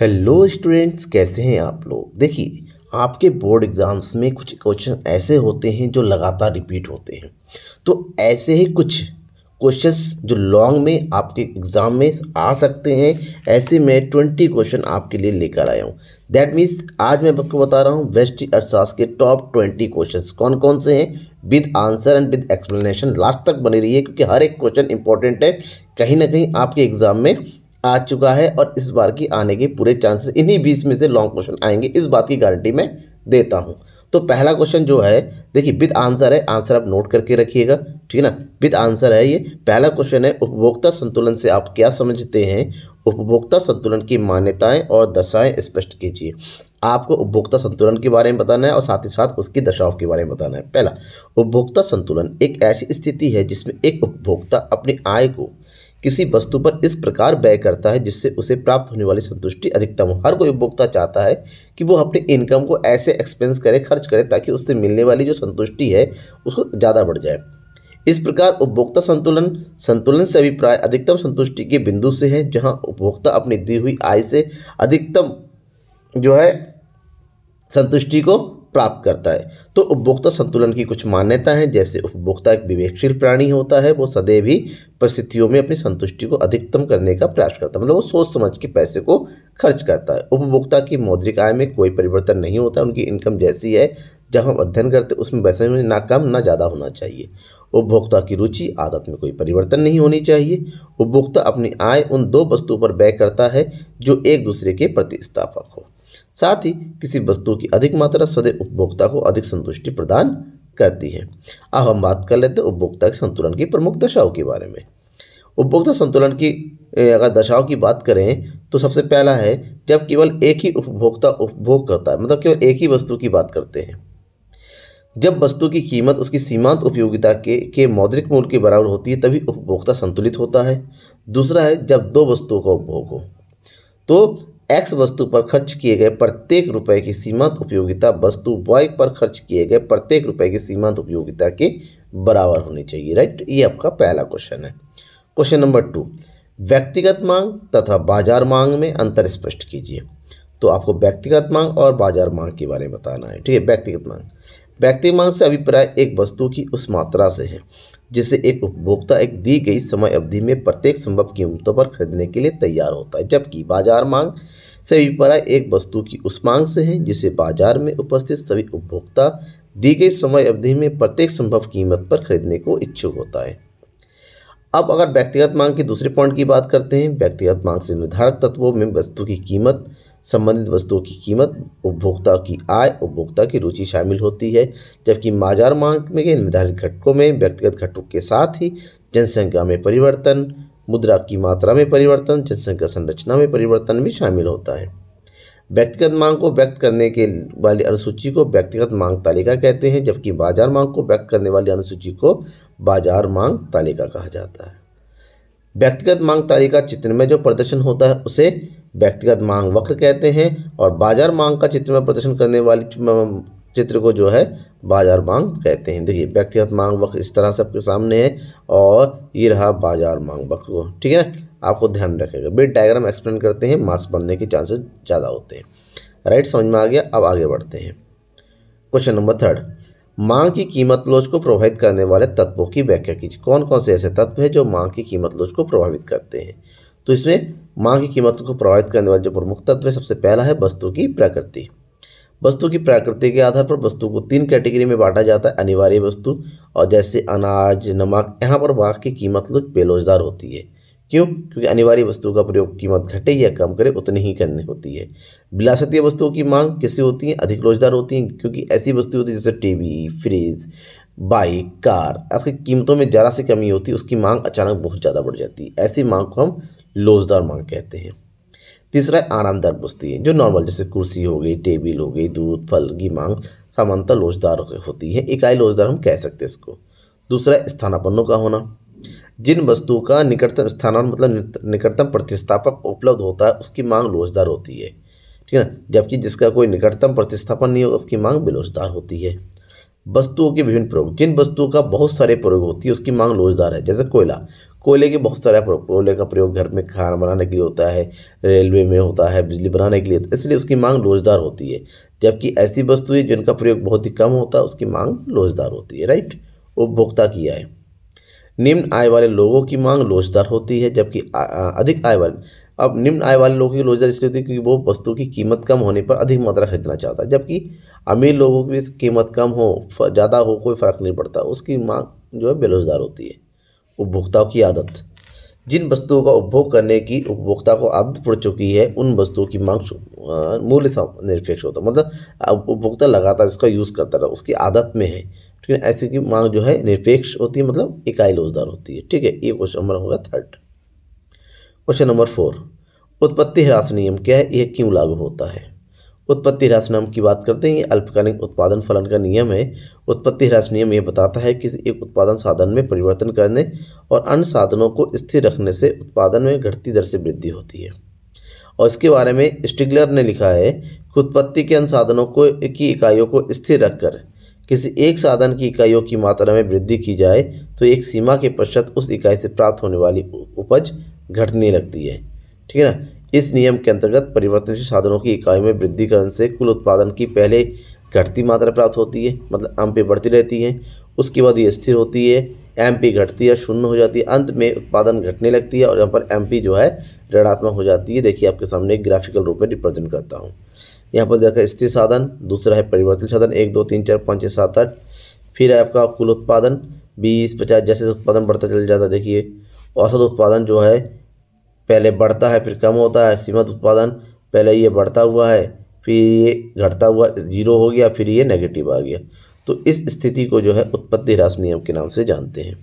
hello students कैसे हैं आप लोग देखिए आपके बोर्ड एग्ज़ाम्स में कुछ क्वेश्चन ऐसे होते हैं जो लगातार रिपीट होते हैं तो ऐसे ही कुछ क्वेश्चंस जो लॉन्ग में आपके एग्ज़ाम में आ सकते हैं ऐसे में ट्वेंटी क्वेश्चन आपके लिए लेकर आया हूँ दैट मीन्स आज मैं आपको बता रहा हूँ वेस्ट अर्थशास्त्र के टॉप ट्वेंटी क्वेश्चंस कौन कौन से हैं with answer and with explanation last तक बने रहिए क्योंकि हर एक क्वेश्चन इंपॉर्टेंट है कहीं ना कहीं आपके एग्ज़ाम में आ चुका है और इस बार की आने के पूरे चांसेस इन्हीं बीस में से लॉन्ग क्वेश्चन आएंगे इस बात की गारंटी मैं देता हूँ तो पहला क्वेश्चन जो है देखिए विद आंसर है आंसर आप नोट करके रखिएगा ठीक है ना विद आंसर है ये पहला क्वेश्चन है उपभोक्ता संतुलन से आप क्या समझते हैं उपभोक्ता संतुलन की मान्यताएं और दशाएं स्पष्ट कीजिए आपको उपभोक्ता संतुलन के बारे में बताना है और साथ ही साथ उसकी दशाओं के बारे में बताना है पहला उपभोक्ता संतुलन एक ऐसी स्थिति है जिसमें एक उपभोक्ता अपनी आय को किसी वस्तु पर इस प्रकार व्यय करता है जिससे उसे प्राप्त होने वाली संतुष्टि अधिकतम हो हर कोई उपभोक्ता चाहता है कि वो अपने इनकम को ऐसे एक्सपेंस करे खर्च करे ताकि उससे मिलने वाली जो संतुष्टि है उसको ज़्यादा बढ़ जाए इस प्रकार उपभोक्ता संतुलन संतुलन से अभिप्राय अधिकतम संतुष्टि के बिंदु से है जहाँ उपभोक्ता अपनी दी हुई आय से अधिकतम जो है संतुष्टि को प्राप्त करता है तो उपभोक्ता संतुलन की कुछ मान्यता है जैसे उपभोक्ता एक विवेकशील प्राणी होता है वो सदैव ही परिस्थितियों में अपनी संतुष्टि को अधिकतम करने का प्रयास करता है मतलब वो सोच समझ के पैसे को खर्च करता है उपभोक्ता की मौद्रिक आय में कोई परिवर्तन नहीं होता उनकी इनकम जैसी है जब हम अध्ययन करते उसमें वैसे में ना कम ना ज़्यादा होना चाहिए उपभोक्ता की रुचि आदत में कोई परिवर्तन नहीं होनी चाहिए उपभोक्ता अपनी आय उन दो वस्तुओं पर व्यय करता है जो एक दूसरे के प्रतिस्थापक हो साथ ही किसी वस्तु की अधिक मात्रा सदैव उपभोक्ता को अधिक संतुष्टि प्रदान करती है अब हम बात कर लेते हैं उपभोक्ता के संतुलन की प्रमुख दशाओं के बारे में उपभोक्ता संतुलन की अगर दशाओं की बात करें तो सबसे पहला है जब केवल एक ही उपभोक्ता उपभोग करता है मतलब केवल एक ही वस्तु की बात करते हैं जब वस्तु की कीमत उसकी सीमांत उपयोगिता के के मौद्रिक मूल्य के बराबर होती है तभी उपभोक्ता संतुलित होता है दूसरा है जब दो वस्तुओं का उपभोग हो तो एक्स वस्तु पर खर्च किए गए प्रत्येक रुपए की सीमांत उपयोगिता वस्तु वाई पर खर्च किए गए प्रत्येक रुपए की सीमांत उपयोगिता के बराबर होनी चाहिए राइट ये आपका पहला क्वेश्चन है क्वेश्चन नंबर टू व्यक्तिगत मांग तथा बाजार मांग में अंतर स्पष्ट कीजिए तो आपको व्यक्तिगत मांग और बाजार मांग के बारे में बताना है ठीक है व्यक्तिगत मांग व्यक्तिगत मांग से अभिप्राय एक वस्तु की उस मात्रा से है जिसे एक उपभोक्ता एक दी गई समय अवधि में प्रत्येक संभव कीमतों पर खरीदने के लिए तैयार होता है जबकि बाजार मांग से अभिप्राय एक वस्तु की उस मांग से है जिसे बाजार में उपस्थित सभी उपभोक्ता दी गई समय अवधि में प्रत्येक संभव कीमत पर खरीदने को इच्छुक होता है अब अगर व्यक्तिगत मांग के दूसरे पॉइंट की बात करते हैं व्यक्तिगत मांग से निर्धारक तत्वों में वस्तु की कीमत संबंधित वस्तुओं की कीमत उपभोक्ता की आय उपभोक्ता की रुचि शामिल होती है जबकि बाजार मांग में निर्धारित घटकों में व्यक्तिगत घटकों के साथ ही जनसंख्या में परिवर्तन मुद्रा की मात्रा में परिवर्तन जनसंख्या संरचना में परिवर्तन भी शामिल होता है व्यक्तिगत मांग को व्यक्त करने के वाली अनुसूची को व्यक्तिगत मांग तालिका कहते हैं जबकि बाजार मांग को व्यक्त करने वाली अनुसूची को बाजार मांग तालिका कहा जाता है व्यक्तिगत मांग तालिका चित्र में जो प्रदर्शन होता है उसे व्यक्तिगत मांग वक्र कहते हैं और बाजार मांग का चित्र में प्रदर्शन करने वाली चित्र को जो है बाजार मांग कहते हैं देखिए व्यक्तिगत मांग वक्र इस तरह सबके सामने है और ये रहा बाजार मांग वक्र को ठीक है ना आपको ध्यान रखेगा बेट डायग्राम एक्सप्लेन करते हैं मार्क्स बनने के चांसेस ज़्यादा होते हैं राइट समझ में आ गया अब आगे बढ़ते हैं क्वेश्चन नंबर थर्ड मांग की कीमत लोच को प्रभावित करने वाले तत्वों की व्याख्या कीजिए कौन कौन से ऐसे तत्व हैं जो मांग की कीमत लोच को प्रभावित करते हैं तो इसमें मांग की कीमतों को प्रभावित करने वाले जो प्रमुख तत्व है सबसे पहला है वस्तु की प्रकृति वस्तु की प्रकृति के आधार पर वस्तु को तीन कैटेगरी में बांटा जाता है अनिवार्य वस्तु और जैसे अनाज नमक यहाँ पर माँ की कीमत लोग बेलोजदार होती है क्यों क्योंकि अनिवार्य वस्तु का प्रयोग कीमत घटे या कम करे उतनी ही करनी होती है विलासतीय वस्तुओं की मांग किससे होती है अधिक लोजदार होती है क्योंकि ऐसी वस्तु होती है जैसे टीवी फ्रिज बाइक कार ऐसी कीमतों में ज़रा सी कमी होती है उसकी मांग अचानक बहुत ज़्यादा बढ़ जाती है ऐसी मांग को हम लोजदार मांग कहते हैं तीसरा है आरामदार बस्ती है जो नॉर्मल जैसे कुर्सी हो गई टेबल हो गई दूध फल की मांग सामान्यतः लोजदार होती है इकाई लोजदार हम कह सकते हैं इसको दूसरा स्थानापन्नों का होना जिन वस्तुओं का निकटतम स्थानापन्न मतलब निकटतम प्रतिस्थापक उपलब्ध होता है उसकी मांग लोजदार होती है ठीक है जबकि जिसका कोई निकटतम प्रतिस्थापन नहीं होगा उसकी मांग बेलोजदार होती है वस्तुओं के विभिन्न प्रयोग जिन वस्तुओं का बहुत सारे प्रयोग होती है उसकी मांग लोजदार है जैसे कोयला कोयले के बहुत सारे कोयले का प्रयोग घर में खाना बनाने के लिए होता है रेलवे में होता है बिजली बनाने के लिए तो इसलिए उसकी मांग लोजदार होती है जबकि ऐसी वस्तुएं जिनका प्रयोग बहुत ही कम होता है उसकी मांग लोजदार होती है राइट उपभोक्ता किया है निम्न आय वाले लोगों की मांग लोजदार होती है जबकि अधिक आय वाले अब निम्न आय वाले लोगों की लोजदार इसलिए होती है क्योंकि वो वस्तु की कीमत कम होने पर अधिक मात्रा खरीदना चाहता है जबकि अमीर लोगों की कीमत कम हो ज़्यादा हो कोई फ़र्क नहीं पड़ता उसकी मांग जो है बेरोजगार होती है उपभोक्ताओं की आदत जिन वस्तुओं का उपभोग करने की उपभोक्ता को आदत पड़ चुकी है उन वस्तुओं की मांग मूल्य निरपेक्ष होता है मतलब उपभोक्ता लगातार इसका यूज़ करता रहा उसकी आदत में है ठीक है ऐसी की मांग जो है निरपेक्ष होती है मतलब इकाई लोजदार होती है ठीक है ये क्वेश्चन नंबर होगा थर्ड क्वेश्चन नंबर फोर उत्पत्ति ह्रास नियम क्या है यह क्यों लागू होता है उत्पत्ति राशि नियम की बात करते हैं ये अल्पकालिक उत्पादन फलन का नियम है उत्पत्ति ह्रास नियम ये बताता है किसी एक उत्पादन साधन में परिवर्तन करने और अन्य साधनों को स्थिर रखने से उत्पादन में घटती दर से वृद्धि होती है और इसके बारे में स्टिगलर ने लिखा है कि उत्पत्ति के अन्य साधनों को की इकाइयों को स्थिर रखकर किसी एक साधन की इकाइयों की मात्रा में वृद्धि की जाए तो एक सीमा के पश्चात उस इकाई से प्राप्त होने वाली उपज घटने लगती है ठीक है ना इस नियम के अंतर्गत परिवर्तनशील साधनों की इकाई में वृद्धिकरण से कुल उत्पादन की पहले घटती मात्रा प्राप्त होती है मतलब एम पी बढ़ती रहती है उसके बाद ये स्थिर होती है एम पी घटती है शून्य हो जाती है अंत में उत्पादन घटने लगती है और यहाँ पर एम पी जो है ऋणात्मक हो जाती है देखिए आपके सामने ग्राफिकल रूप में रिप्रेजेंट करता हूँ यहाँ पर देखा स्थिर साधन दूसरा है परिवर्तन साधन एक दो तीन चार पाँच छः सात आठ फिर है आपका कुल उत्पादन बीस पचास जैसे उत्पादन बढ़ता चल जाता है देखिए औसत उत्पादन जो है पहले बढ़ता है फिर कम होता है सीमित उत्पादन पहले ये बढ़ता हुआ है फिर ये घटता हुआ जीरो हो गया फिर ये नेगेटिव आ गया तो इस स्थिति को जो है उत्पत्ति ह्रास नियम के नाम से जानते हैं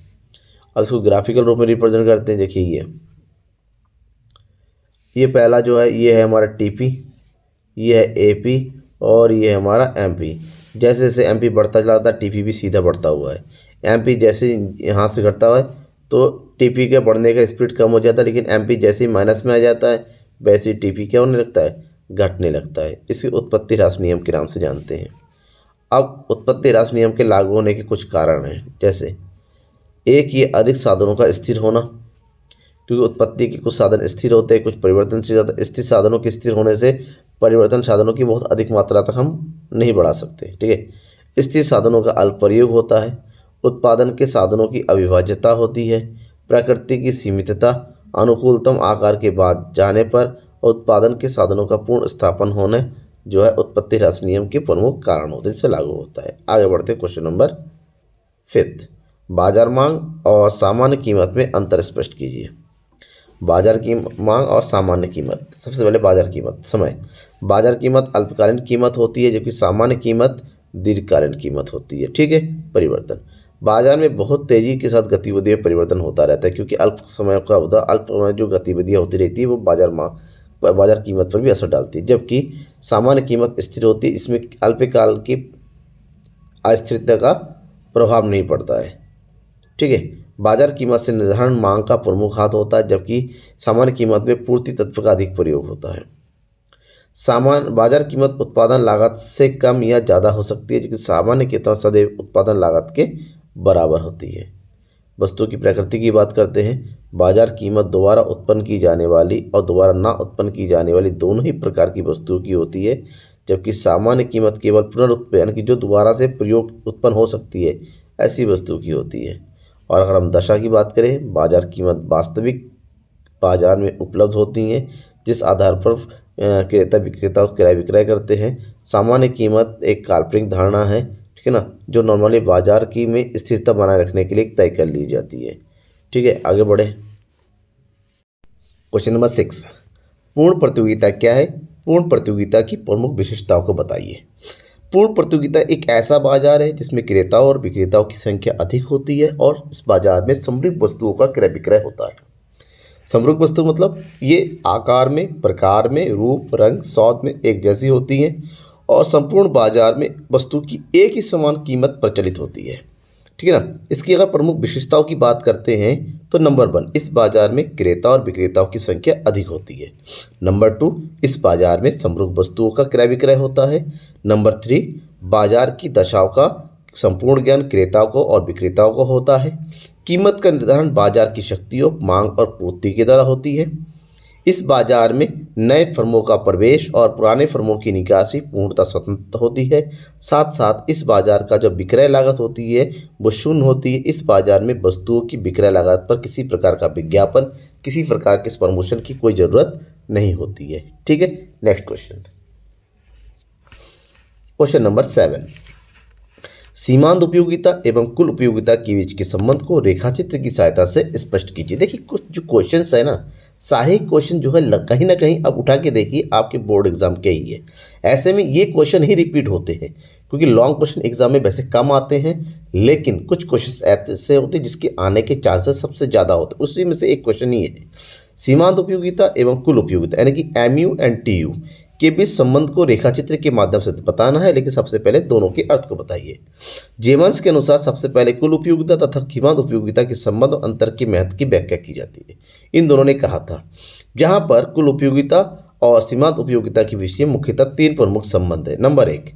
अब इसको ग्राफिकल रूप में रिप्रेजेंट करते हैं देखिए ये ये पहला जो है ये है हमारा पी ये है पी और ये है हमारा पी जैसे जैसे पी बढ़ता चला जाता है पी भी सीधा बढ़ता हुआ है पी जैसे यहाँ से घटता हुआ है तो टीपी के बढ़ने का स्पीड कम हो जाता है लेकिन एमपी जैसे ही माइनस में आ जाता है वैसे ही टीपी क्या होने लगता है घटने लगता है इसकी उत्पत्ति राश नियम के नाम से जानते हैं अब उत्पत्ति राश नियम के लागू होने के कुछ कारण हैं जैसे एक ये अधिक साधनों का स्थिर होना क्योंकि उत्पत्ति के कुछ साधन स्थिर होते हैं कुछ परिवर्तनशील से ज़्यादा स्थिर साधनों के स्थिर होने से परिवर्तन साधनों की बहुत अधिक मात्रा तक हम नहीं बढ़ा सकते ठीक है स्थिर साधनों का अल्प प्रयोग होता है उत्पादन के साधनों की अविभाज्यता होती है प्रकृति की सीमितता अनुकूलतम आकार के बाद जाने पर उत्पादन के साधनों का पूर्ण स्थापन होने जो है उत्पत्ति ह्रास नियम के प्रमुख कारण होते जिससे लागू होता है आगे बढ़ते क्वेश्चन नंबर फिफ्थ बाजार मांग और सामान्य कीमत में अंतर स्पष्ट कीजिए बाजार की मांग और सामान्य कीमत सबसे पहले बाजार कीमत समय बाजार कीमत अल्पकालीन कीमत होती है जबकि सामान्य कीमत दीर्घकालीन कीमत होती है ठीक है परिवर्तन बाजार में बहुत तेज़ी के साथ गतिविधि में परिवर्तन होता रहता है क्योंकि अल्प समय का अवधा अल्प समय जो गतिविधियाँ होती रहती है वो बाजार मांग बाजार कीमत पर भी असर डालती है जबकि सामान्य कीमत स्थिर होती है इसमें अल्पकाल की अस्थिरता का प्रभाव नहीं पड़ता है ठीक है बाजार कीमत से निर्धारण मांग का प्रमुख हाथ होता है जबकि सामान्य कीमत में पूर्ति तत्व का अधिक प्रयोग होता है सामान बाजार कीमत उत्पादन लागत से कम या ज़्यादा हो सकती है जबकि सामान्य की तरह सदैव उत्पादन लागत के बराबर होती है वस्तु की प्रकृति की बात करते हैं बाजार कीमत दोबारा उत्पन्न की जाने वाली और दोबारा ना उत्पन्न की जाने वाली दोनों ही प्रकार की वस्तुओं की होती है जबकि सामान्य कीमत केवल पुनरुत्पन्न यानी कि जो दोबारा से प्रयोग उत्पन्न हो सकती है ऐसी वस्तु की होती है और अगर हम दशा की बात करें बाजार कीमत वास्तविक बाजार में उपलब्ध होती हैं जिस आधार पर क्रेता विक्रेता और किराया विक्रय करते हैं सामान्य कीमत एक काल्पनिक धारणा है ठीक है ना जो नॉर्मली बाजार की में स्थिरता बनाए रखने के लिए तय कर ली जाती है ठीक है आगे बढ़े क्वेश्चन नंबर सिक्स पूर्ण प्रतियोगिता क्या है पूर्ण प्रतियोगिता की प्रमुख विशेषताओं को बताइए पूर्ण प्रतियोगिता एक ऐसा बाजार है जिसमें क्रेताओं और विक्रेताओं की संख्या अधिक होती है और इस बाजार में समृद्ध वस्तुओं का क्रय विक्रय होता है समृद्ध वस्तु मतलब ये आकार में प्रकार में रूप रंग सौद में एक जैसी होती हैं और संपूर्ण बाजार में वस्तु की एक ही समान कीमत प्रचलित होती है ठीक है ना इसकी अगर प्रमुख विशेषताओं की बात करते हैं तो नंबर वन इस बाजार में क्रेता और विक्रेताओं की संख्या अधिक होती है नंबर टू इस बाजार में समृद्ध वस्तुओं का क्रय विक्रय होता है नंबर थ्री बाजार की दशाओं का संपूर्ण ज्ञान क्रेताओं को और विक्रेताओं को होता है कीमत का निर्धारण बाजार की शक्तियों मांग और पूर्ति के द्वारा होती है इस बाजार में नए फर्मों का प्रवेश और पुराने फर्मों की निकासी पूर्णतः स्वतंत्र होती है साथ साथ इस बाजार का जो विक्रय लागत होती है वो शून्य होती है इस बाजार में वस्तुओं की विक्रय लागत पर किसी प्रकार का विज्ञापन किसी प्रकार के प्रमोशन की कोई ज़रूरत नहीं होती है ठीक है next question question number seven सीमांत उपयोगिता एवं कुल उपयोगिता के बीच के संबंध को रेखाचित्र की सहायता से स्पष्ट कीजिए देखिए कुछ जो क्वेश्चन है ना सारे क्वेश्चन जो है कहीं ना कहीं अब उठा के देखिए आपके बोर्ड एग्जाम के ही है ऐसे में ये क्वेश्चन ही रिपीट होते हैं क्योंकि लॉन्ग क्वेश्चन एग्जाम में वैसे कम आते हैं लेकिन कुछ क्वेश्चन ऐसे होते हैं जिसके आने के चांसेस सबसे ज़्यादा होते हैं उसी में से एक क्वेश्चन ही है सीमांत उपयोगिता एवं कुल उपयोगिता यानी कि M U and T U के बीच संबंध को रेखाचित्र के माध्यम से बताना है लेकिन सबसे पहले दोनों के अर्थ को बताइए जेमंस के अनुसार सबसे पहले कुल उपयोगिता तथा कीमत उपयोगिता के संबंध और अंतर के महत्व की व्याख्या की जाती है इन दोनों ने कहा था जहाँ पर कुल उपयोगिता और सीमांत उपयोगिता के विषय मुख्यतः तीन प्रमुख संबंध है नंबर एक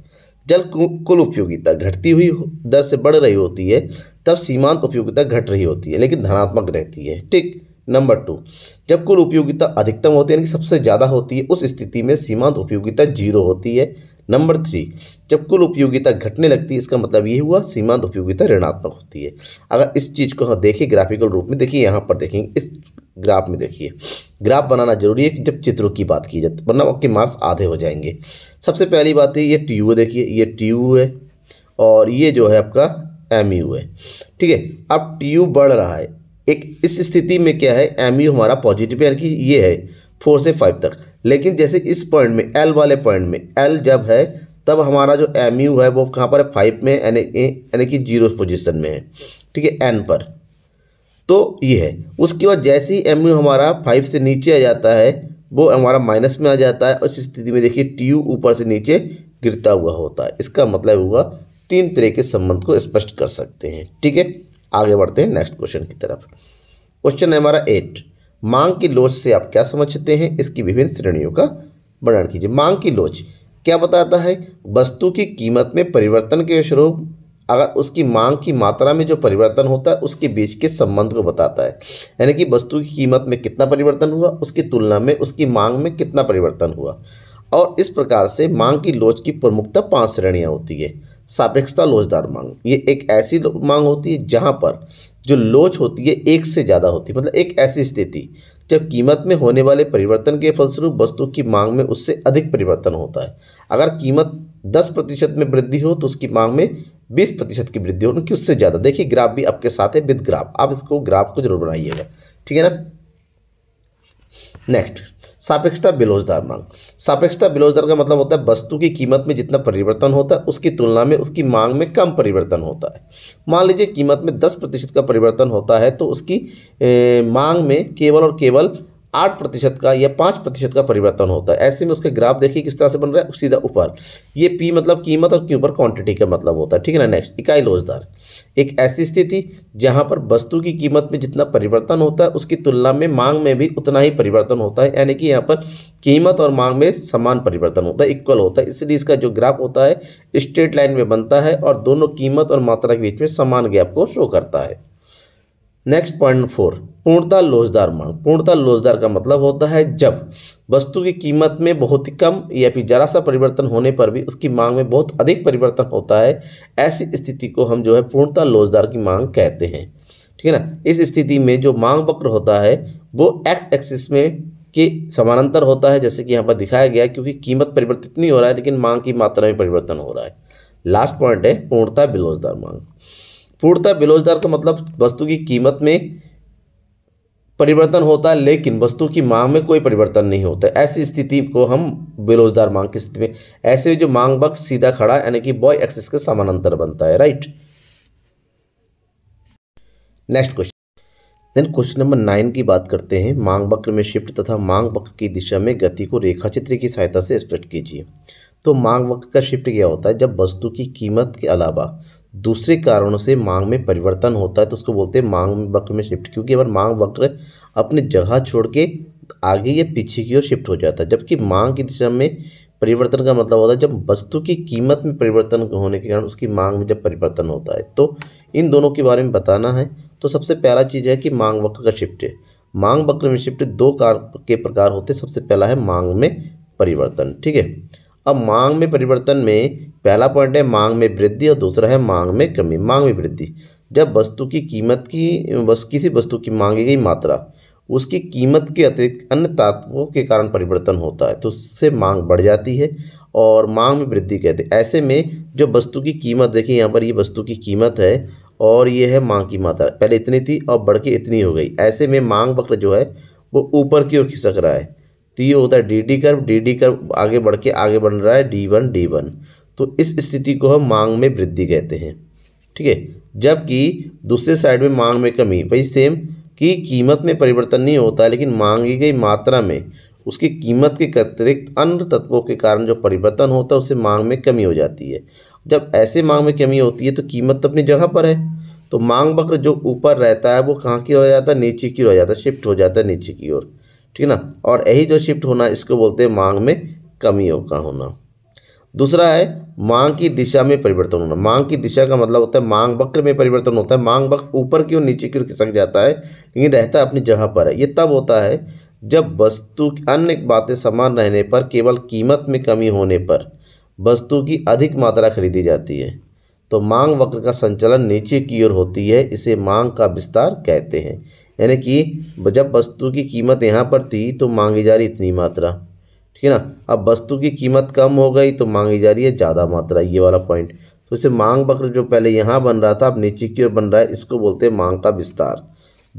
जल कुल उपयोगिता घटती हुई दर से बढ़ रही होती है तब सीमांत उपयोगिता घट रही होती है लेकिन धनात्मक रहती है ठीक नंबर टू जब कुल उपयोगिता अधिकतम होती है यानी कि सबसे ज़्यादा होती है उस स्थिति में सीमांत उपयोगिता जीरो होती है नंबर थ्री जब कुल उपयोगिता घटने लगती है इसका मतलब ये हुआ सीमांत उपयोगिता ऋणात्मक होती है अगर इस चीज़ को हम देखें ग्राफिकल रूप में देखिए यहाँ पर देखेंगे इस ग्राफ में देखिए ग्राफ बनाना जरूरी है जब चित्रों की बात की जाती वरना आपके मार्क्स आधे हो जाएंगे सबसे पहली बात है ये टी देखिए ये टी है और ये जो है आपका एम है ठीक है अब टी बढ़ रहा है एक इस स्थिति में क्या है एम यू हमारा पॉजिटिव यानी कि ये है फोर से फाइव तक लेकिन जैसे इस पॉइंट में एल वाले पॉइंट में एल जब है तब हमारा जो एम यू है वो कहाँ पर है फाइव में यानी यानी कि जीरो पोजिशन में है ठीक है एन पर तो ये है उसके बाद जैसे ही एम यू हमारा फाइव से नीचे आ जाता है वो हमारा माइनस में आ जाता है उस स्थिति में देखिए टी यू ऊपर से नीचे गिरता हुआ होता है इसका मतलब हुआ तीन तरह के संबंध को स्पष्ट कर सकते हैं ठीक है आगे बढ़ते हैं नेक्स्ट क्वेश्चन की तरफ क्वेश्चन है हमारा एट मांग की लोच से आप क्या समझते हैं इसकी विभिन्न श्रेणियों का वर्णन कीजिए मांग की लोच क्या बताता है वस्तु की कीमत में परिवर्तन के स्वरूप अगर उसकी मांग की मात्रा में जो परिवर्तन होता है उसके बीच के संबंध को बताता है यानी कि वस्तु की कीमत में कितना परिवर्तन हुआ उसकी तुलना में उसकी मांग में कितना परिवर्तन हुआ और इस प्रकार से मांग की लोच की प्रमुखता पांच श्रेणियां होती है सापेक्षता लोचदार मांग ये एक ऐसी मांग होती है जहाँ पर जो लोच होती है एक से ज़्यादा होती है मतलब एक ऐसी स्थिति जब कीमत में होने वाले परिवर्तन के फलस्वरूप वस्तु की मांग में उससे अधिक परिवर्तन होता है अगर कीमत दस प्रतिशत में वृद्धि हो तो उसकी मांग में बीस प्रतिशत की वृद्धि हो क्योंकि उससे ज़्यादा देखिए ग्राफ भी आपके साथ है विद ग्राफ आप इसको ग्राफ को जरूर बनाइएगा ठीक है ना नेक्स्ट सापेक्षता बिलोज मांग सापेक्षता बिलोज का मतलब होता है वस्तु की कीमत में जितना परिवर्तन होता है उसकी तुलना में उसकी मांग में कम परिवर्तन होता है मान लीजिए कीमत में दस प्रतिशत का परिवर्तन होता है तो उसकी ए, मांग में केवल और केवल आठ प्रतिशत का या पाँच प्रतिशत का परिवर्तन होता है ऐसे में उसका ग्राफ देखिए किस तरह से बन रहा है सीधा ऊपर ये पी मतलब कीमत और क्यू पर क्वांटिटी का मतलब होता है ठीक है ना नेक्स्ट इकाई लोजदार एक ऐसी स्थिति जहाँ पर वस्तु की कीमत में जितना परिवर्तन होता है उसकी तुलना में मांग में भी उतना ही परिवर्तन होता है यानी कि यहाँ पर कीमत और मांग में समान परिवर्तन होता है इक्वल होता है इसलिए इसका जो ग्राफ होता है स्ट्रेट लाइन में बनता है और दोनों कीमत और मात्रा के बीच में समान गैप को शो करता है नेक्स्ट पॉइंट फोर पूर्णता लोजदार मांग पूर्णता लोजदार का मतलब होता है जब वस्तु की कीमत में बहुत ही कम या फिर जरा सा परिवर्तन होने पर भी उसकी मांग में बहुत अधिक परिवर्तन होता है ऐसी स्थिति को हम जो है पूर्णता लोजदार की मांग कहते हैं ठीक है ना इस स्थिति में जो मांग वक्र होता है वो एक्स एक्सिस में के समानांतर होता है जैसे कि यहाँ पर दिखाया गया क्योंकि कीमत परिवर्तित नहीं हो रहा है लेकिन मांग की मात्रा में परिवर्तन हो रहा है लास्ट पॉइंट है पूर्णता बिलोजदार मांग पूर्णता बिलोजदार का मतलब वस्तु की कीमत में परिवर्तन होता है लेकिन वस्तु की मांग में कोई परिवर्तन नहीं होता ऐसी स्थिति को हम बेरोजगार मांग की स्थिति में ऐसे जो मांग वक्त सीधा खड़ा यानी कि बॉय एक्सिस के समानांतर बनता है right next question then question number nine की बात करते हैं मांग वक्र में शिफ्ट तथा मांग वक्र की दिशा में गति को रेखा चित्र की सहायता से स्पष्ट कीजिए तो मांग वक्र का शिफ्ट क्या होता है जब वस्तु की कीमत के अलावा दूसरे कारणों से मांग में परिवर्तन होता है तो उसको बोलते हैं मांग वक्र में शिफ्ट क्योंकि अगर मांग वक्र अपनी जगह छोड़ के आगे या पीछे की ओर शिफ्ट हो जाता है जबकि मांग की दिशा में परिवर्तन का मतलब होता है जब वस्तु की कीमत में परिवर्तन होने के कारण उसकी मांग में जब परिवर्तन होता है तो इन दोनों के बारे में बताना है तो सबसे पहला चीज़ है कि मांग वक्र का शिफ्ट मांग वक्र में शिफ्ट दो कार के प्रकार होते सबसे पहला है मांग में परिवर्तन ठीक है अब मांग में परिवर्तन में पहला पॉइंट है मांग में वृद्धि और दूसरा है मांग में कमी मांग में वृद्धि जब वस्तु की कीमत की बस किसी वस्तु की मांगी गई मात्रा उसकी कीमत के अतिरिक्त अन्य तत्वों के कारण परिवर्तन होता है तो उससे मांग बढ़ जाती है और मांग में वृद्धि कहते हैं ऐसे में जो वस्तु की कीमत देखिए यहाँ पर ये वस्तु की कीमत है और ये है मांग की मात्रा पहले इतनी थी और बढ़ के इतनी हो गई ऐसे में मांग वक्र जो है वो ऊपर की ओर खिसक रहा है तो ये होता है D D curve D D curve आगे बढ़ के आगे बढ़ रहा है डी वन डी वन तो इस स्थिति को हम मांग में वृद्धि कहते हैं ठीक है जबकि दूसरे साइड में मांग में कमी वही सेम कि कीमत में परिवर्तन नहीं होता है लेकिन मांगी गई मात्रा में उसकी कीमत के अतिरिक्त अन्य तत्वों के कारण जो परिवर्तन होता है उससे मांग में कमी हो जाती है जब ऐसे मांग में कमी होती है तो कीमत तो अपनी जगह पर है तो मांग वक्र जो ऊपर रहता है वो कहाँ की हो जाता है नीचे की ओर हो जाता है शिफ्ट हो जाता है नीचे की ओर ठीक है ना और यही जो शिफ्ट होना इसको बोलते हैं मांग में कमियों का होना दूसरा है मांग की दिशा में परिवर्तन होना मांग की दिशा का मतलब होता है मांग वक्र में परिवर्तन होता है मांग वक्र ऊपर की ओर नीचे की ओर खिसक जाता है लेकिन रहता अपनी जगह पर है ये तब होता है जब वस्तु अन्य बातें समान रहने पर केवल कीमत में कमी होने पर वस्तु की अधिक मात्रा खरीदी जाती है तो मांग वक्र का संचलन नीचे की ओर होती है इसे मांग का विस्तार कहते हैं यानी कि जब वस्तु की कीमत यहाँ पर थी तो मांगी जा रही इतनी मात्रा ठीक है ना अब वस्तु की कीमत कम हो गई तो मांगी जा रही है ज़्यादा मात्रा ये वाला पॉइंट तो इसे मांग वक्र जो पहले यहाँ बन रहा था अब नीचे की ओर बन रहा है इसको बोलते हैं मांग का विस्तार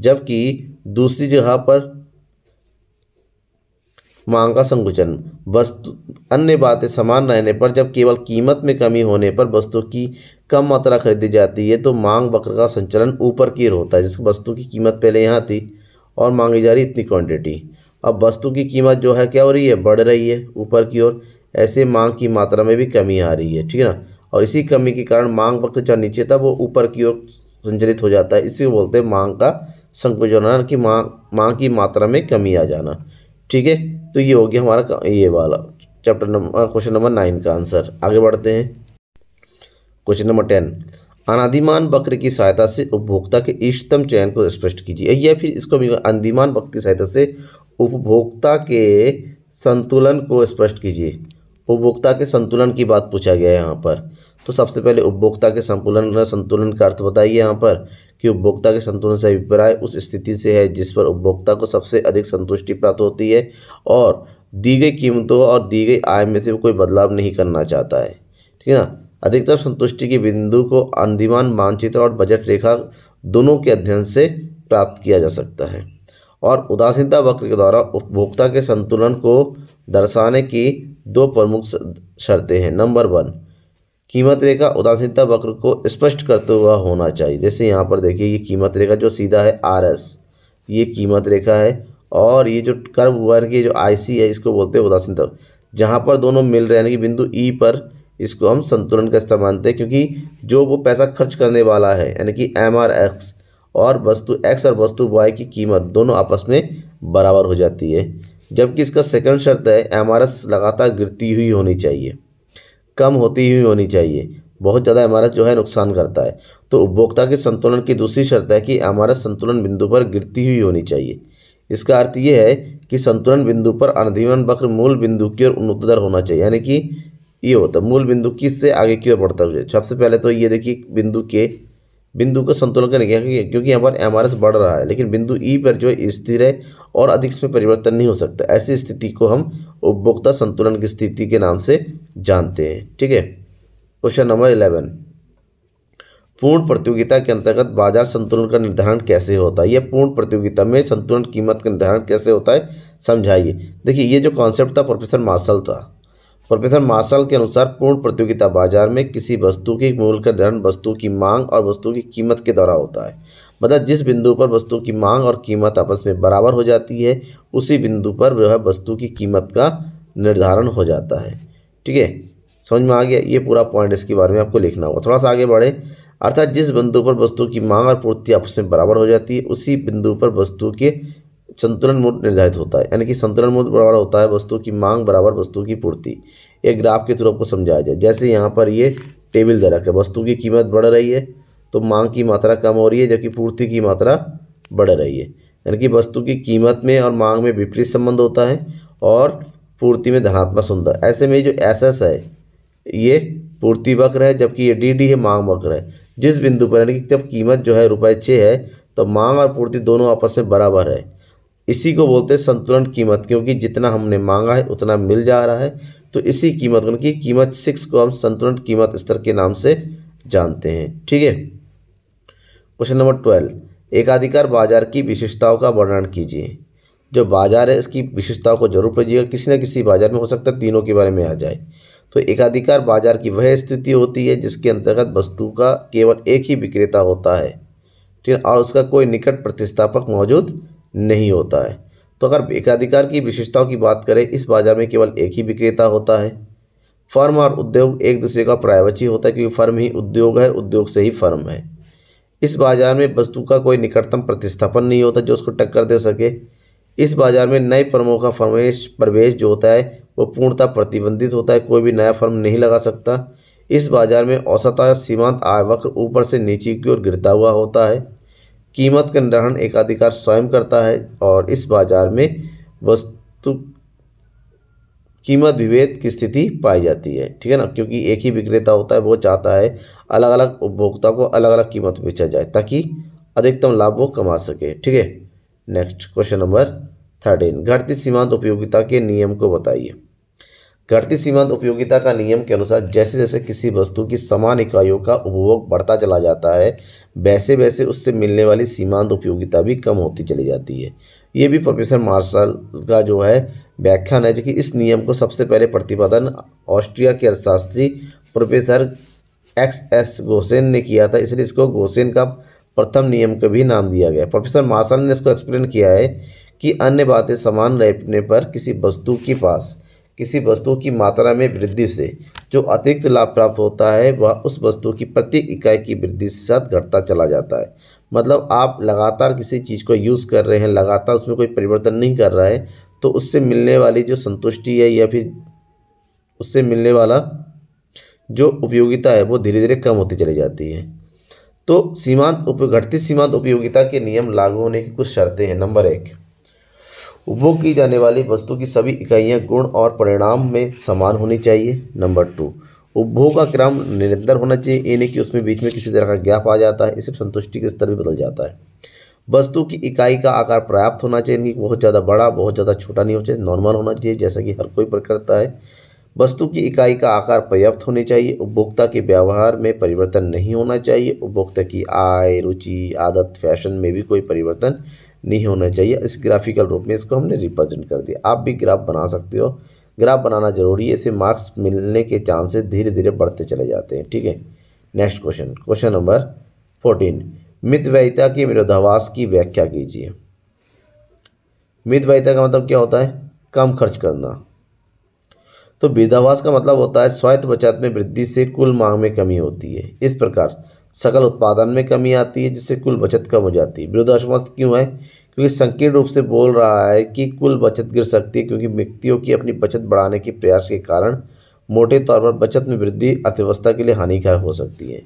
जबकि दूसरी जगह पर मांग का संकुचन वस्तु अन्य बातें समान रहने पर जब केवल कीमत में कमी होने पर वस्तु की कम मात्रा खरीदी जाती है तो मांग वक्र का संचलन ऊपर की ओर होता है जिसकी वस्तु की कीमत पहले यहाँ थी और मांगी जा रही इतनी क्वांटिटी अब वस्तु की कीमत जो है क्या हो रही है बढ़ रही है ऊपर की ओर ऐसे मांग की मात्रा में भी कमी आ रही है ठीक है ना और इसी कमी के कारण मांग वक्त जो नीचे था वो ऊपर की ओर संचलित हो जाता है इसी बोलते हैं मांग का संकुचन की मांग मांग की मात्रा में कमी आ जाना ठीक है तो ये हो गया हमारा ये वाला chapter number question number nine का आंसर आगे बढ़ते हैं क्वेश्चन नंबर टेन अनादिमान वक्र की सहायता से उपभोक्ता के इष्टतम चयन को स्पष्ट कीजिए या फिर इसको अंदिमान वक्र की सहायता से उपभोक्ता के संतुलन को स्पष्ट कीजिए उपभोक्ता के संतुलन की बात पूछा गया है यहाँ पर तो सबसे पहले उपभोक्ता के संतुलन संतुलन का अर्थ बताइए यहाँ पर कि उपभोक्ता के संतुलन से अभिप्राय उस स्थिति से है जिस पर उपभोक्ता को सबसे अधिक संतुष्टि प्राप्त होती है और दी गई कीमतों और दी गई आय में से कोई बदलाव नहीं करना चाहता है ठीक है ना अधिकतर संतुष्टि के बिंदु को अंधिमान मानचित्र और बजट रेखा दोनों के अध्ययन से प्राप्त किया जा सकता है और उदासीनता वक्र के द्वारा उपभोक्ता के संतुलन को दर्शाने की दो प्रमुख शर्तें हैं नंबर वन कीमत रेखा उदासीनता वक्र को स्पष्ट करते हुआ होना चाहिए जैसे यहाँ पर देखिए ये कीमत रेखा जो सीधा है आर एस ये कीमत रेखा है और ये जो कर्व हुआ है कि जो आई सी है इसको बोलते हैं उदासीनता जहाँ पर दोनों मिल रहे हैं कि बिंदु ई पर इसको हम संतुलन का स्तर मानते हैं क्योंकि जो वो पैसा खर्च करने वाला है यानी कि एम आर एक्स और वस्तु एक्स और वस्तु वाई की कीमत दोनों आपस में बराबर हो जाती है जबकि इसका सेकंड शर्त है एम लगातार गिरती हुई होनी चाहिए कम होती हुई होनी चाहिए बहुत ज़्यादा एम जो है नुकसान करता है तो उपभोक्ता के संतुलन की दूसरी शर्त है कि एम संतुलन बिंदु पर गिरती हुई होनी चाहिए इसका अर्थ ये है कि संतुलन बिंदु पर अनधीवन वक्र मूल बिंदु की ओर उन्नतदर होना चाहिए यानी कि ये होता है मूल बिंदु किस से आगे की ओर बढ़ता हुआ सबसे पहले तो ये देखिए बिंदु के बिंदु को संतुलन करने के क्योंकि यहाँ पर एम बढ़ रहा है लेकिन बिंदु ई e पर जो है स्थिर है और अधिक इसमें परिवर्तन नहीं हो सकता ऐसी स्थिति को हम उपभोक्ता संतुलन की स्थिति के नाम से जानते हैं ठीक है क्वेश्चन नंबर इलेवन पूर्ण प्रतियोगिता के अंतर्गत बाजार संतुलन का निर्धारण कैसे होता है यह पूर्ण प्रतियोगिता में संतुलन कीमत का निर्धारण कैसे होता है समझाइए देखिए ये जो कॉन्सेप्ट था प्रोफेसर मार्शल था प्रोफेसर मार्शल के अनुसार पूर्ण प्रतियोगिता बाजार में किसी वस्तु की मूल्य का निर्धारण वस्तु की मांग और वस्तु की कीमत के द्वारा होता है मतलब जिस बिंदु पर वस्तु की मांग और कीमत आपस में बराबर हो जाती है उसी बिंदु पर वह वस्तु की कीमत का निर्धारण हो जाता है ठीक है समझ में आ गया ये पूरा पॉइंट इसके बारे में आपको लिखना होगा थोड़ा सा आगे बढ़े अर्थात जिस बिंदु पर वस्तु की मांग और पूर्ति आपस में बराबर हो जाती है उसी बिंदु पर वस्तु के संतुलन मूल्य निर्धारित होता है यानी कि संतुलन मूल्य बराबर होता है वस्तु की मांग बराबर वस्तु की पूर्ति ये ग्राफ के थ्रू आपको समझाया जाए जैसे यहाँ पर ये टेबल दरक है वस्तु की कीमत बढ़ रही है तो मांग की मात्रा कम हो रही है जबकि पूर्ति की मात्रा बढ़ रही है यानी कि वस्तु की कीमत में और मांग में विपरीत संबंध होता है और पूर्ति में धनात्मक सुंदर ऐसे में जो एस एस है ये पूर्ति वक्र है जबकि ये डी डी है मांग वक्र है जिस बिंदु पर यानी कि जब कीमत जो है रुपये छः है तो मांग और पूर्ति दोनों आपस में बराबर है इसी को बोलते हैं संतुलन कीमत क्योंकि जितना हमने मांगा है उतना मिल जा रहा है तो इसी कीमत उनकी कीमत सिक्स को हम संतुलन कीमत स्तर के नाम से जानते हैं ठीक है क्वेश्चन नंबर ट्वेल्व एकाधिकार बाजार की विशेषताओं का वर्णन कीजिए जो बाजार है इसकी विशेषताओं को जरूर पढ़िएगा किसी न किसी बाजार में हो सकता है तीनों के बारे में आ जाए तो एकाधिकार बाजार की वह स्थिति होती है जिसके अंतर्गत वस्तु का केवल एक ही विक्रेता होता है ठीक है और उसका कोई निकट प्रतिस्थापक मौजूद नहीं होता है तो अगर एकाधिकार की विशेषताओं की बात करें इस बाजार में केवल एक ही विक्रेता होता है फर्म और उद्योग एक दूसरे का प्रायवची होता है क्योंकि फर्म ही उद्योग है उद्योग से ही फर्म है इस बाजार में वस्तु का कोई निकटतम प्रतिस्थापन नहीं होता जो उसको टक्कर दे सके इस बाजार में नए फर्मों का फर्मेश प्रवेश जो होता है वो पूर्णतः प्रतिबंधित होता है कोई भी नया फर्म नहीं लगा सकता इस बाजार में औसत सीमांत आय वक्र ऊपर से नीचे की ओर गिरता हुआ होता है कीमत का निर्धारण एकाधिकार स्वयं करता है और इस बाजार में वस्तु कीमत विभेद की स्थिति पाई जाती है ठीक है ना क्योंकि एक ही विक्रेता होता है वो चाहता है अलग अलग उपभोक्ता को अलग अलग कीमत बेचा जाए ताकि अधिकतम लाभ वो कमा सके ठीक है नेक्स्ट क्वेश्चन नंबर थर्टीन घटती सीमांत उपयोगिता के नियम को बताइए घटती सीमांत उपयोगिता का नियम के अनुसार जैसे जैसे किसी वस्तु की समान इकाइयों का उपभोग बढ़ता चला जाता है वैसे वैसे उससे मिलने वाली सीमांत उपयोगिता भी कम होती चली जाती है ये भी प्रोफेसर मार्शल का जो है व्याख्यान है कि इस नियम को सबसे पहले प्रतिपादन ऑस्ट्रिया के अर्थशास्त्री प्रोफेसर एक्स एस गोसेन ने किया था इसलिए इसको गोसेन का प्रथम नियम का भी नाम दिया गया प्रोफेसर मार्शल ने इसको एक्सप्लेन किया है कि अन्य बातें समान रहने पर किसी वस्तु के पास किसी वस्तु की मात्रा में वृद्धि से जो अतिरिक्त लाभ प्राप्त होता है वह उस वस्तु की प्रत्येक इकाई की वृद्धि के साथ घटता चला जाता है मतलब आप लगातार किसी चीज़ को यूज़ कर रहे हैं लगातार उसमें कोई परिवर्तन नहीं कर रहा है तो उससे मिलने वाली जो संतुष्टि है या फिर उससे मिलने वाला जो उपयोगिता है वो धीरे धीरे कम होती चली जाती है तो सीमांत उप घटती सीमांत उपयोगिता के नियम लागू होने की कुछ शर्तें हैं नंबर एक उपभोग की जाने वाली वस्तु की सभी इकाइयाँ गुण और परिणाम में समान होनी चाहिए नंबर टू उपभोग का क्रम निरंतर होना चाहिए यानी कि उसमें बीच में किसी तरह का गैप आ जाता है इससे संतुष्टि का स्तर भी बदल जाता है वस्तु की इकाई का आकार पर्याप्त होना चाहिए यानी बहुत ज़्यादा बड़ा बहुत ज़्यादा छोटा नहीं होना चाहिए नॉर्मल होना चाहिए जैसा कि हर कोई पर करता है वस्तु की इकाई का आकार पर्याप्त होने चाहिए उपभोक्ता के व्यवहार में परिवर्तन नहीं होना चाहिए उपभोक्ता की आय रुचि आदत फैशन में भी कोई परिवर्तन नहीं होना चाहिए इस ग्राफिकल रूप में इसको हमने रिप्रेजेंट कर दिया आप भी ग्राफ बना सकते हो ग्राफ बनाना जरूरी है इससे मार्क्स मिलने के चांसेस धीरे धीरे बढ़ते चले जाते हैं ठीक है next question question number fourteen मितवैता के विरोधावास की व्याख्या कीजिए मितवैता का मतलब क्या होता है कम खर्च करना तो विरोधावास का मतलब होता है स्वायत्त बचत में वृद्धि से कुल मांग में कमी होती है इस प्रकार सकल उत्पादन में कमी आती है जिससे कुल बचत कम हो जाती है विरोधाभास क्यों है क्योंकि संकीर्ण रूप से बोल रहा है कि कुल बचत गिर सकती है क्योंकि व्यक्तियों की अपनी बचत बढ़ाने के प्रयास के कारण मोटे तौर पर बचत में वृद्धि अर्थव्यवस्था के लिए हानिकारक हो सकती है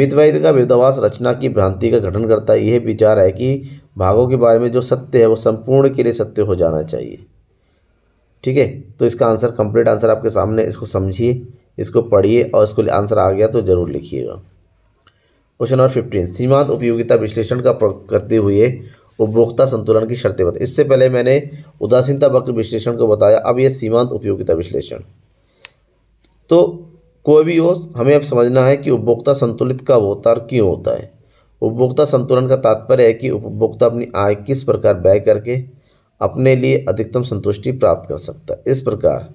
मितवाद का विरोधाभास रचना की भ्रांति का गठन करता यह विचार है कि भागों के बारे में जो सत्य है वो संपूर्ण के लिए सत्य हो जाना चाहिए ठीक है तो इसका आंसर कंप्लीट आंसर आपके सामने इसको समझिए इसको पढ़िए और इसको आंसर आ गया तो ज़रूर लिखिएगा क्वेश्चन नंबर फिफ्टीन सीमांत उपयोगिता विश्लेषण का करते हुए उपभोक्ता संतुलन की शर्तें बताएं इससे पहले मैंने उदासीनता वक्र विश्लेषण को बताया अब ये सीमांत उपयोगिता विश्लेषण तो कोई भी हो हमें अब समझना है कि उपभोक्ता संतुलित का अवतार क्यों होता है उपभोक्ता संतुलन का तात्पर्य है कि उपभोक्ता अपनी आय किस प्रकार व्यय करके अपने लिए अधिकतम संतुष्टि प्राप्त कर सकता है इस प्रकार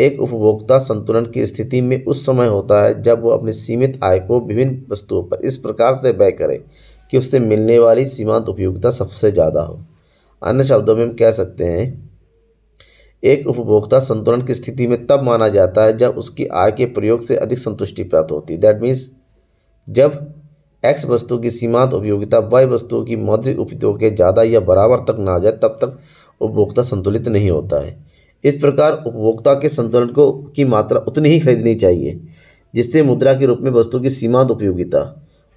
एक उपभोक्ता संतुलन की स्थिति में उस समय होता है जब वह अपनी सीमित आय को विभिन्न वस्तुओं पर इस प्रकार से व्यय करे कि उससे मिलने वाली सीमांत उपयोगिता सबसे ज़्यादा हो अन्य शब्दों में हम कह सकते हैं एक उपभोक्ता संतुलन की स्थिति में तब माना जाता है जब उसकी आय के प्रयोग से अधिक संतुष्टि प्राप्त होती है दैट मीन्स जब एक्स वस्तु की सीमांत उपयोगिता वाई वस्तुओं की मौद्रिक उपयोग के ज़्यादा या बराबर तक ना आ जाए तब तक उपभोक्ता संतुलित नहीं होता है इस प्रकार उपभोक्ता के संतुलन को की मात्रा उतनी ही खरीदनी चाहिए जिससे मुद्रा के रूप में वस्तु की सीमांत उपयोगिता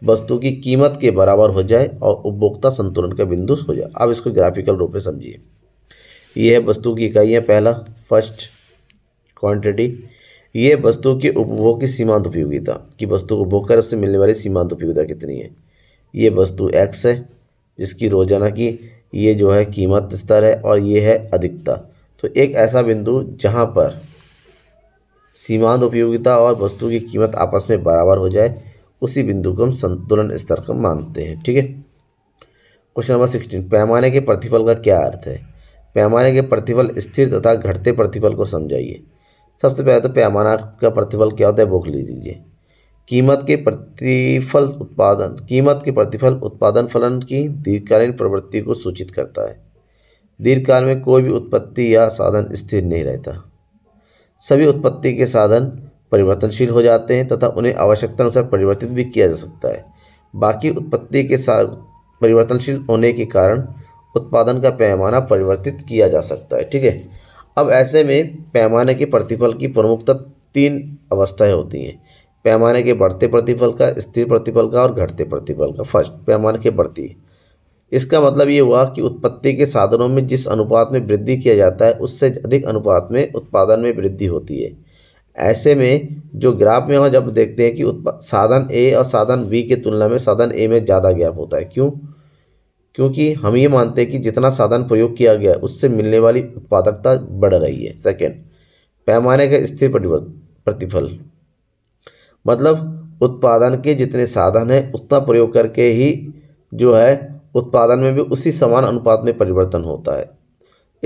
वस्तु की कीमत के बराबर हो जाए और उपभोक्ता संतुलन का बिंदु हो जाए आप इसको ग्राफिकल रूप में समझिए यह है वस्तु की इकाइयाँ पहला फर्स्ट क्वांटिटी ये वस्तु के उपभोग की सीमांत उपयोगिता कि वस्तु को कर उससे मिलने वाली सीमांत उपयोगिता कितनी है ये वस्तु एक्स है जिसकी रोजाना की ये जो है कीमत स्तर है और ये है अधिकता तो एक ऐसा बिंदु जहाँ पर सीमांत उपयोगिता और वस्तु की कीमत आपस में बराबर हो जाए उसी बिंदु को हम संतुलन स्तर का मानते हैं ठीक है क्वेश्चन नंबर सिक्सटीन पैमाने के प्रतिफल का क्या अर्थ है पैमाने के प्रतिफल स्थिर तथा घटते प्रतिफल को समझाइए सबसे पहले तो पैमाना का प्रतिफल क्या होता है वो लीजिए कीमत के प्रतिफल उत्पादन कीमत के प्रतिफल उत्पादन फलन की दीर्घकालीन प्रवृत्ति को सूचित करता है दीर्घकाल में कोई भी उत्पत्ति या साधन स्थिर नहीं रहता सभी उत्पत्ति के साधन परिवर्तनशील हो जाते हैं तथा उन्हें आवश्यकता अनुसार परिवर्तित भी किया जा सकता है बाकी उत्पत्ति के साथ परिवर्तनशील होने के कारण उत्पादन का पैमाना परिवर्तित किया जा सकता है ठीक है अब ऐसे में पैमाने के प्रतिफल की प्रमुखता तीन अवस्थाएं होती हैं पैमाने के बढ़ते प्रतिफल का स्थिर प्रतिफल का और घटते प्रतिफल का फर्स्ट पैमाने के बढ़ती इसका मतलब ये हुआ कि उत्पत्ति के साधनों में जिस अनुपात में वृद्धि किया जाता है उससे अधिक अनुपात में उत्पादन में वृद्धि होती है ऐसे में जो ग्राफ में हम जब देखते हैं कि साधन ए और साधन बी की तुलना में साधन ए में ज़्यादा गैप होता है क्यों क्योंकि हम ये मानते हैं कि जितना साधन प्रयोग किया गया उससे मिलने वाली उत्पादकता बढ़ रही है सेकेंड पैमाने का स्थिर प्रतिफल मतलब उत्पादन के जितने साधन हैं उतना प्रयोग करके ही जो है उत्पादन में भी उसी समान अनुपात में परिवर्तन होता है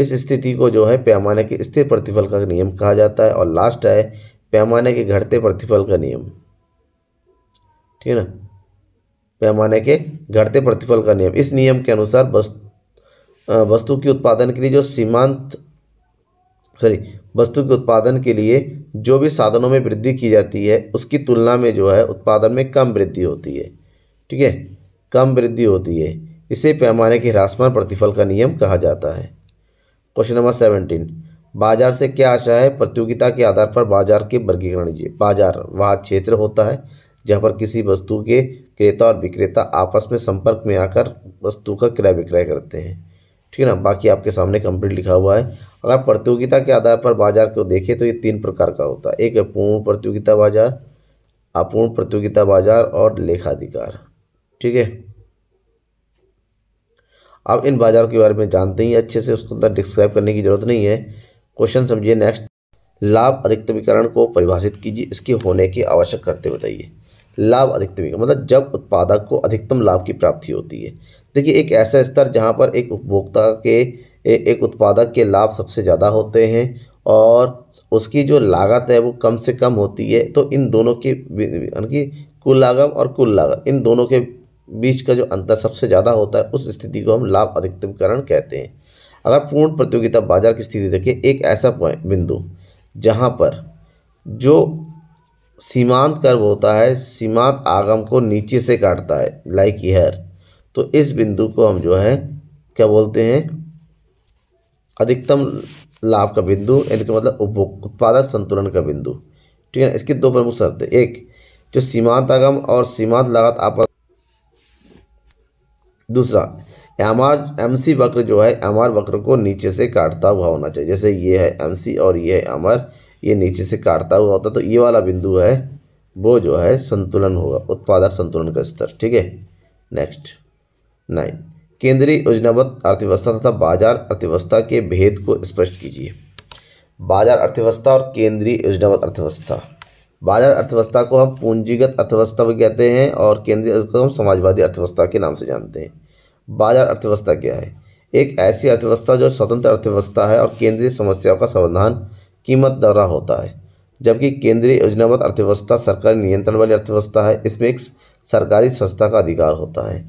इस स्थिति को जो है पैमाने के स्थिर प्रतिफल का नियम कहा जाता है और लास्ट है पैमाने के घटते प्रतिफल का नियम ठीक है ना पैमाने के घटते प्रतिफल का नियम इस नियम के अनुसार वस्तु की उत्पादन के लिए जो सीमांत सॉरी वस्तु के उत्पादन के लिए जो भी साधनों में वृद्धि की जाती है उसकी तुलना में जो है उत्पादन में कम वृद्धि होती है ठीक है कम वृद्धि होती है इसे पैमाने के ह्रासमान प्रतिफल का नियम कहा जाता है क्वेश्चन नंबर सेवनटीन बाजार से क्या आशा है प्रतियोगिता के आधार पर बाजार के वर्गीकरण लीजिए बाजार वह क्षेत्र होता है जहाँ पर किसी वस्तु के क्रेता और विक्रेता आपस में संपर्क में आकर वस्तु का क्रय विक्रय करते हैं ठीक है ना बाकी आपके सामने कंप्लीट लिखा हुआ है अगर प्रतियोगिता के आधार पर बाजार को देखें तो ये तीन प्रकार का होता है एक है पूर्ण प्रतियोगिता बाजार अपूर्ण प्रतियोगिता बाजार और लेखाधिकार ठीक है आप इन बाज़ारों के बारे में जानते ही अच्छे से उसको अंदर डिस्क्राइब करने की ज़रूरत नहीं है क्वेश्चन समझिए नेक्स्ट लाभ अधिकतमीकरण को परिभाषित कीजिए इसके होने की आवश्यक करते बताइए लाभ अधिकतमीकरण मतलब जब उत्पादक को अधिकतम लाभ की प्राप्ति होती है देखिए एक ऐसा स्तर जहाँ पर एक उपभोक्ता के एक उत्पादक के लाभ सबसे ज़्यादा होते हैं और उसकी जो लागत है वो कम से कम होती है तो इन दोनों के यानी कि कुल लागत और कुल लागत इन दोनों के बीच का जो अंतर सबसे ज़्यादा होता है उस स्थिति को हम लाभ अधिकतमकरण कहते हैं अगर पूर्ण प्रतियोगिता बाजार की स्थिति देखें एक ऐसा बिंदु जहाँ पर जो सीमांत कर्व होता है सीमांत आगम को नीचे से काटता है लाइक ईयर तो इस बिंदु को हम जो है क्या बोलते हैं अधिकतम लाभ का बिंदु कि मतलब उत्पादक संतुलन का बिंदु ठीक है इसकी दो प्रमुख शर्तें एक जो सीमांत आगम और सीमांत लागत आपस दूसरा एम आर एम सी वक्र जो है एम आर वक्र को नीचे से काटता हुआ होना चाहिए जैसे ये है एम सी और ये है एम आर ये नीचे से काटता हुआ होता तो ये वाला बिंदु है वो जो है संतुलन होगा उत्पादक संतुलन का स्तर ठीक है नेक्स्ट नाइन केंद्रीय योजनाबद्ध अर्थव्यवस्था तथा बाजार अर्थव्यवस्था के भेद को स्पष्ट कीजिए बाजार अर्थव्यवस्था और केंद्रीय योजनाबद्ध अर्थव्यवस्था बाजार अर्थव्यवस्था को हम पूंजीगत अर्थव्यवस्था भी कहते हैं और केंद्रीय उसको हम समाजवादी अर्थव्यवस्था के नाम से जानते हैं बाजार अर्थव्यवस्था क्या है एक ऐसी अर्थव्यवस्था जो स्वतंत्र अर्थव्यवस्था है और केंद्रीय समस्याओं का समाधान कीमत द्वारा होता है जबकि केंद्रीय योजनाबद्ध अर्थव्यवस्था सरकारी नियंत्रण वाली अर्थव्यवस्था है इसमें एक सरकारी संस्था का अधिकार होता है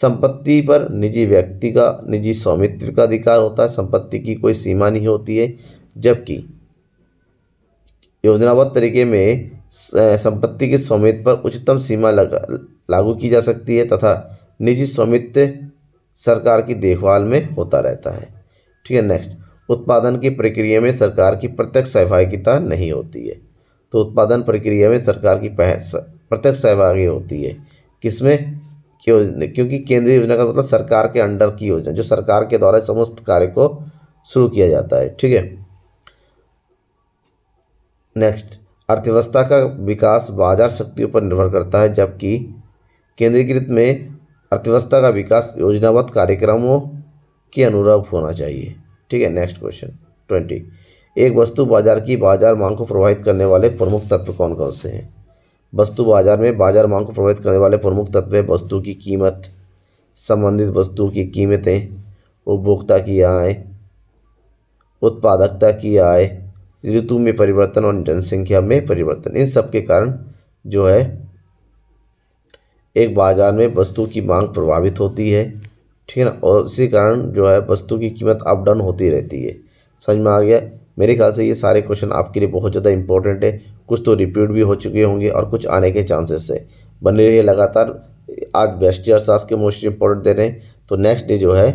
संपत्ति पर निजी व्यक्ति का निजी स्वामित्व का अधिकार होता है संपत्ति की कोई सीमा नहीं होती है जबकि योजनाबद्ध तरीके में संपत्ति के स्वामित्व पर उच्चतम सीमा लगा लागू की जा सकती है तथा निजी स्वामित्व सरकार की देखभाल में होता रहता है ठीक है नेक्स्ट उत्पादन की प्रक्रिया में सरकार की प्रत्यक्ष सहभागिता नहीं होती है तो उत्पादन प्रक्रिया में सरकार की प्रत्यक्ष सहभागी होती है किसमें क्यों क्योंकि केंद्रीय योजना का मतलब सरकार के अंडर की योजना जो सरकार के द्वारा समस्त कार्य को शुरू किया जाता है ठीक है नेक्स्ट अर्थव्यवस्था का विकास बाजार शक्तियों पर निर्भर करता है जबकि केंद्रीकृत में अर्थव्यवस्था का विकास योजनाबद्ध कार्यक्रमों के अनुरूप होना चाहिए ठीक है नेक्स्ट क्वेश्चन ट्वेंटी एक वस्तु बाजार की बाजार मांग को प्रभावित करने वाले प्रमुख तत्व कौन कौन से हैं वस्तु बाजार में बाजार मांग को प्रभावित करने वाले प्रमुख तत्व है वस्तु की कीमत संबंधित वस्तु की कीमतें उपभोक्ता की आय उत्पादकता की आय ऋतु में परिवर्तन और जनसंख्या में परिवर्तन इन सब के कारण जो है एक बाज़ार में वस्तु की मांग प्रभावित होती है ठीक है ना और इसी कारण जो है वस्तु की कीमत अप डाउन होती रहती है समझ में आ गया मेरे ख्याल से ये सारे क्वेश्चन आपके लिए बहुत ज़्यादा इंपॉर्टेंट है कुछ तो रिपीट भी हो चुके होंगे और कुछ आने के चांसेस है बने रहिए लगातार आज बेस्ट अर्थशास्त्र के मोस्ट इंपॉर्टेंट दे रहे हैं तो नेक्स्ट डे जो है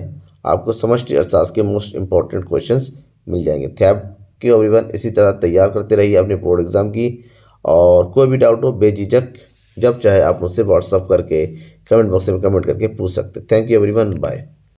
आपको समष्टि अर्थशास्त्र के मोस्ट इंपॉर्टेंट क्वेश्चन मिल जाएंगे थैब की वन इसी तरह तैयार करते रहिए अपने बोर्ड एग्ज़ाम की और कोई भी डाउट हो बेझिझक जब चाहे आप मुझसे व्हाट्सअप करके कमेंट बॉक्स में कमेंट करके पूछ सकते थैंक यू एवरीवन बाय